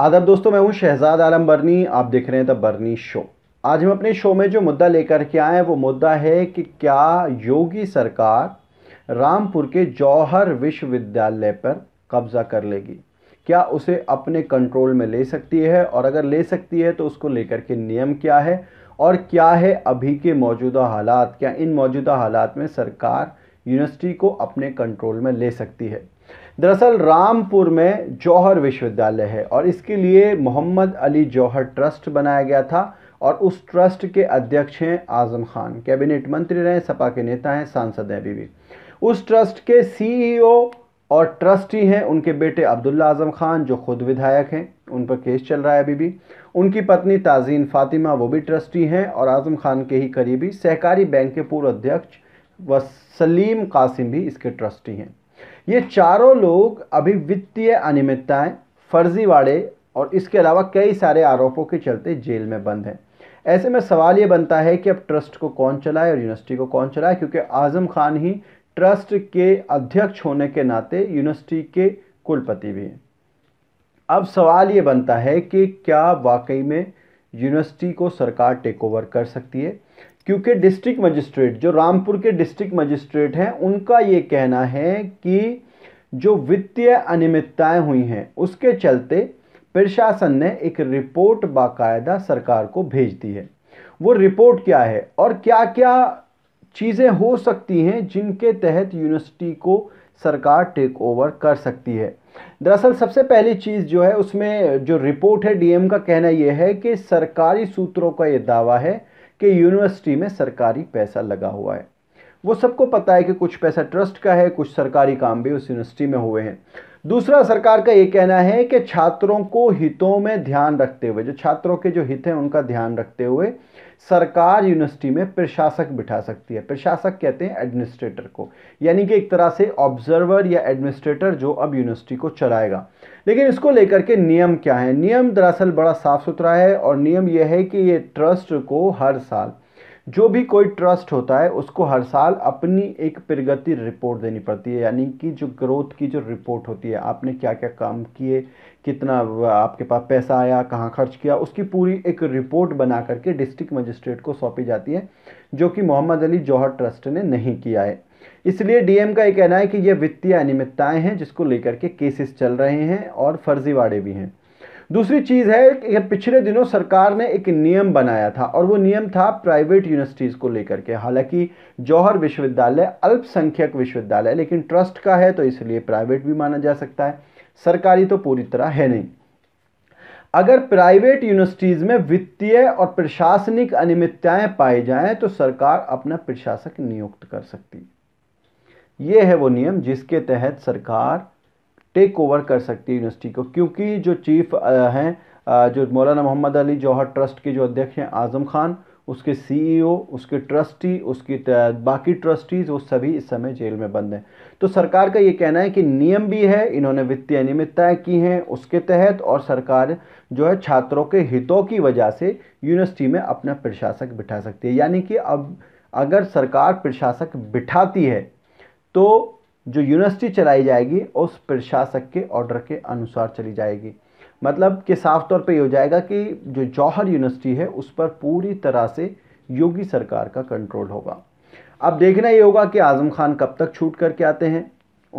आदर दोस्तों मैं हूं शहजाद आलम बर्नी आप देख रहे हैं द बर्नी शो आज हम अपने शो में जो मुद्दा लेकर के आए हैं वो मुद्दा है कि क्या योगी सरकार रामपुर के जौहर विश्वविद्यालय पर कब्जा कर लेगी क्या उसे अपने कंट्रोल में ले सकती है और अगर ले सकती है तो उसको लेकर के नियम क्या है और क्या है अभी के मौजूदा हालात क्या इन मौजूदा हालात में सरकार यूनिवर्सिटी को अपने कंट्रोल में ले सकती है दरअसल रामपुर में जौहर विश्वविद्यालय है और इसके लिए मोहम्मद अली जौहर ट्रस्ट बनाया गया था और उस ट्रस्ट के अध्यक्ष हैं आज़म खान कैबिनेट मंत्री रहे सपा के नेता हैं सांसद हैं अभी भी उस ट्रस्ट के सीईओ और ट्रस्टी हैं उनके बेटे अब्दुल्ला आज़म खान जो खुद विधायक हैं उन पर केस चल रहा है अभी भी उनकी पत्नी ताजीन फातिमा वो भी ट्रस्टी हैं और आज़म खान के ही करीबी सहकारी बैंक के पूर्व अध्यक्ष व सलीम कासिम भी इसके ट्रस्टी हैं ये चारों लोग अभी वित्तीय अनियमितताएँ फर्जीवाड़े और इसके अलावा कई सारे आरोपों के चलते जेल में बंद हैं ऐसे में सवाल ये बनता है कि अब ट्रस्ट को कौन चलाए और यूनिवर्सिटी को कौन चलाए क्योंकि आज़म खान ही ट्रस्ट के अध्यक्ष होने के नाते यूनिवर्सिटी के कुलपति भी हैं अब सवाल ये बनता है कि क्या वाकई में यूनिवर्सिटी को सरकार टेक ओवर कर सकती है क्योंकि डिस्ट्रिक्ट मजिस्ट्रेट जो रामपुर के डिस्ट्रिक्ट मजिस्ट्रेट हैं उनका ये कहना है कि जो वित्तीय अनियमितताएं हुई हैं उसके चलते प्रशासन ने एक रिपोर्ट बाकायदा सरकार को भेज दी है वो रिपोर्ट क्या है और क्या क्या चीज़ें हो सकती हैं जिनके तहत यूनिवर्सिटी को सरकार टेक ओवर कर सकती है दरअसल सबसे पहली चीज़ जो है उसमें जो रिपोर्ट है डीएम का कहना यह है कि सरकारी सूत्रों का ये दावा है कि यूनिवर्सिटी में सरकारी पैसा लगा हुआ है वो सबको पता है कि कुछ पैसा ट्रस्ट का है कुछ सरकारी काम भी उस यूनिवर्सिटी में हुए हैं दूसरा सरकार का ये कहना है कि छात्रों को हितों में ध्यान रखते हुए जो छात्रों के जो हित हैं उनका ध्यान रखते हुए सरकार यूनिवर्सिटी में प्रशासक बिठा सकती है प्रशासक कहते हैं एडमिनिस्ट्रेटर को यानी कि एक तरह से ऑब्जर्वर या एडमिनिस्ट्रेटर जो अब यूनिवर्सिटी को चलाएगा लेकिन इसको लेकर के नियम क्या है नियम दरअसल बड़ा साफ सुथरा है और नियम यह है कि ये ट्रस्ट को हर साल जो भी कोई ट्रस्ट होता है उसको हर साल अपनी एक प्रगति रिपोर्ट देनी पड़ती है यानी कि जो ग्रोथ की जो रिपोर्ट होती है आपने क्या क्या काम किए कितना आपके पास पैसा आया कहाँ खर्च किया उसकी पूरी एक रिपोर्ट बना करके डिस्ट्रिक्ट मजिस्ट्रेट को सौंपी जाती है जो कि मोहम्मद अली जौहर ट्रस्ट ने नहीं किया है इसलिए डीएम का ये कहना है कि ये वित्तीय अनियमितताएं हैं जिसको लेकर के केसेस चल रहे हैं और फर्जीवाड़े भी हैं दूसरी चीज़ है कि पिछले दिनों सरकार ने एक नियम बनाया था और वो नियम था प्राइवेट यूनिवर्सिटीज़ को लेकर के हालांकि जौहर विश्वविद्यालय अल्पसंख्यक विश्वविद्यालय लेकिन ट्रस्ट का है तो इसलिए प्राइवेट भी माना जा सकता है सरकारी तो पूरी तरह है नहीं अगर प्राइवेट यूनिवर्सिटीज़ में वित्तीय और प्रशासनिक अनियमितताएँ पाई जाएँ तो सरकार अपना प्रशासक नियुक्त कर सकती है ये है वो नियम जिसके तहत सरकार टेक ओवर कर सकती है यूनिवर्सिटी को क्योंकि जो चीफ हैं जो मौलाना मोहम्मद अली जौहर ट्रस्ट के जो अध्यक्ष हैं आज़म खान उसके सीईओ e उसके ट्रस्टी उसकी बाकी ट्रस्टीज़ वो सभी इस समय जेल में बंद हैं तो सरकार का ये कहना है कि नियम भी है इन्होंने वित्तीय अनियमितताएँ की हैं उसके तहत और सरकार जो है छात्रों के हितों की वजह से यूनिवर्सिटी में अपना प्रशासक बिठा सकती है यानी कि अब अगर सरकार प्रशासक बिठाती है तो जो यूनिवर्सिटी चलाई जाएगी उस प्रशासक के ऑर्डर के अनुसार चली जाएगी मतलब कि साफ तौर पे ये हो जाएगा कि जो जौहर यूनिवर्सिटी है उस पर पूरी तरह से योगी सरकार का कंट्रोल होगा अब देखना ये होगा कि आज़म खान कब तक छूट करके आते हैं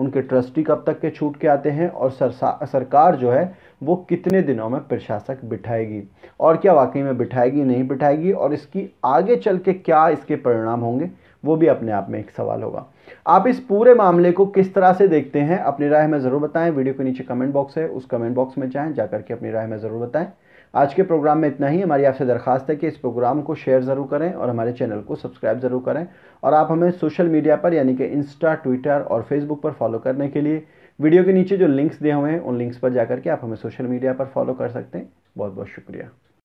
उनके ट्रस्टी कब तक के छूट के आते हैं और सरकार जो है वो कितने दिनों में प्रशासक बिठाएगी और क्या वाकई में बिठाएगी नहीं बिठाएगी और इसकी आगे चल के क्या इसके परिणाम होंगे वो भी अपने आप में एक सवाल होगा आप इस पूरे मामले को किस तरह से देखते हैं अपनी राय में ज़रूर बताएं वीडियो के नीचे कमेंट बॉक्स है उस कमेंट बॉक्स में जाएं जाकर के अपनी राय में ज़रूर बताएं आज के प्रोग्राम में इतना ही हमारी आपसे दरखास्त है कि इस प्रोग्राम को शेयर ज़रूर करें और हमारे चैनल को सब्सक्राइब ज़रूर करें और आप हमें सोशल मीडिया पर यानी कि इंस्टा ट्विटर और फेसबुक पर फॉलो करने के लिए वीडियो के नीचे जो लिंक्स दिए हुए हैं उन लिंक्स पर जाकर के आप हमें सोशल मीडिया पर फॉलो कर सकते हैं बहुत बहुत शुक्रिया